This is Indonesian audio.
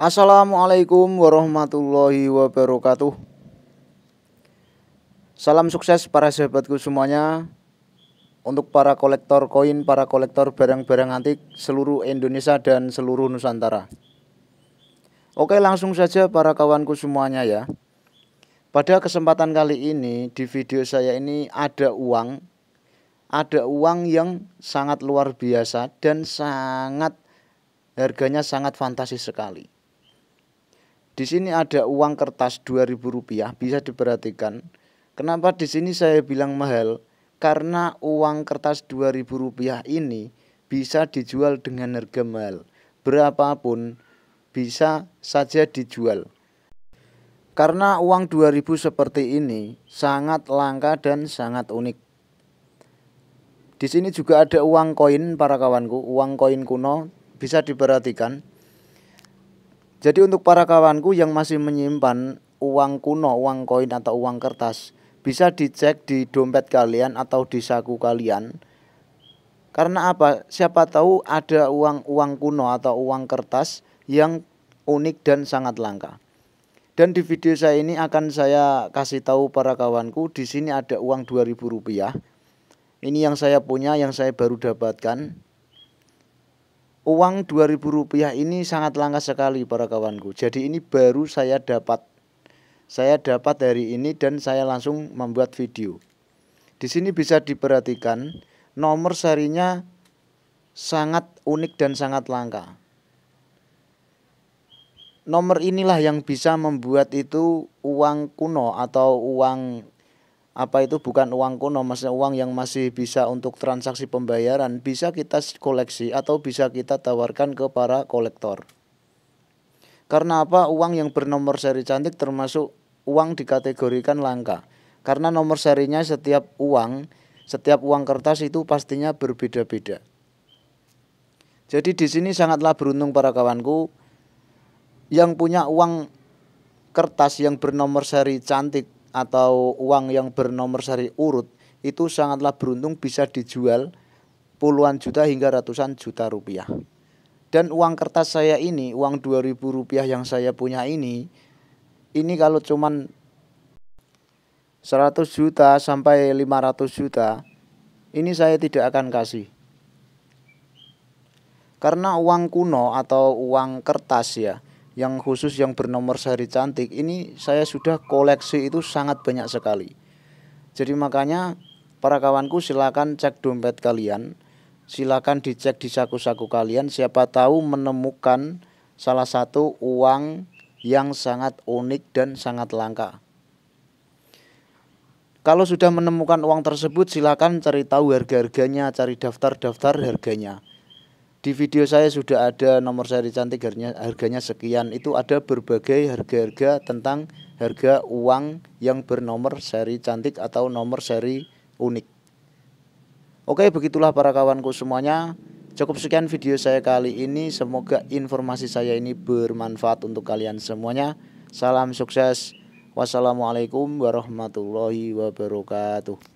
Assalamualaikum warahmatullahi wabarakatuh. Salam sukses para sahabatku semuanya. Untuk para kolektor koin, para kolektor barang-barang antik seluruh Indonesia dan seluruh Nusantara. Oke, langsung saja para kawanku semuanya ya. Pada kesempatan kali ini di video saya ini ada uang ada uang yang sangat luar biasa dan sangat harganya sangat fantasi sekali. Di sini ada uang kertas 2000 rupiah, bisa diperhatikan. Kenapa di sini saya bilang mahal? Karena uang kertas 2000 rupiah ini bisa dijual dengan harga mahal. Berapapun bisa saja dijual. Karena uang 2000 seperti ini sangat langka dan sangat unik. Di sini juga ada uang koin para kawanku, uang koin kuno bisa diperhatikan jadi untuk para kawanku yang masih menyimpan uang kuno, uang koin atau uang kertas, bisa dicek di dompet kalian atau di saku kalian. Karena apa? Siapa tahu ada uang-uang kuno atau uang kertas yang unik dan sangat langka. Dan di video saya ini akan saya kasih tahu para kawanku, di sini ada uang 2000 rupiah. Ini yang saya punya, yang saya baru dapatkan. Uang 2000 rupiah ini sangat langka sekali para kawanku. Jadi ini baru saya dapat. Saya dapat hari ini dan saya langsung membuat video. Di sini bisa diperhatikan nomor serinya sangat unik dan sangat langka. Nomor inilah yang bisa membuat itu uang kuno atau uang apa itu bukan uang kuno maksudnya uang yang masih bisa untuk transaksi pembayaran bisa kita koleksi atau bisa kita tawarkan ke para kolektor karena apa uang yang bernomor seri cantik termasuk uang dikategorikan langka karena nomor serinya setiap uang setiap uang kertas itu pastinya berbeda-beda jadi di sini sangatlah beruntung para kawanku yang punya uang kertas yang bernomor seri cantik atau uang yang bernomor seri urut itu sangatlah beruntung bisa dijual puluhan juta hingga ratusan juta rupiah. Dan uang kertas saya ini, uang 2000 rupiah yang saya punya ini, ini kalau cuman 100 juta sampai 500 juta, ini saya tidak akan kasih. Karena uang kuno atau uang kertas ya, yang khusus yang bernomor seri cantik ini saya sudah koleksi itu sangat banyak sekali. Jadi makanya para kawanku silakan cek dompet kalian, silakan dicek di saku-saku kalian siapa tahu menemukan salah satu uang yang sangat unik dan sangat langka. Kalau sudah menemukan uang tersebut silakan cari tahu harga-harganya, cari daftar-daftar harganya di video saya sudah ada nomor seri cantik harganya, harganya sekian itu ada berbagai harga-harga tentang harga uang yang bernomor seri cantik atau nomor seri unik Oke begitulah para kawanku semuanya Cukup sekian video saya kali ini Semoga informasi saya ini bermanfaat untuk kalian semuanya Salam sukses Wassalamualaikum warahmatullahi wabarakatuh